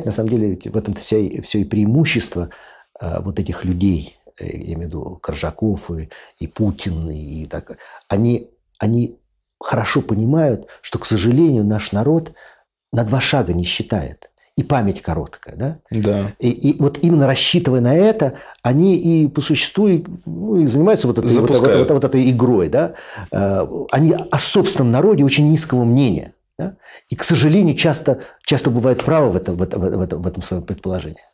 На самом деле в этом-то вся, все и преимущество а, вот этих людей, э, я имею в виду Коржаков и, и Путин, и так, они, они хорошо понимают, что, к сожалению, наш народ на два шага не считает. И память короткая, да? Да. И, и вот именно рассчитывая на это, они и по существу и, ну, и занимаются вот этой, вот, вот, вот, вот этой игрой, да? А, они о собственном народе очень низкого мнения. Да? И, к сожалению, часто, часто бывает право в этом, в, этом, в этом своем предположении.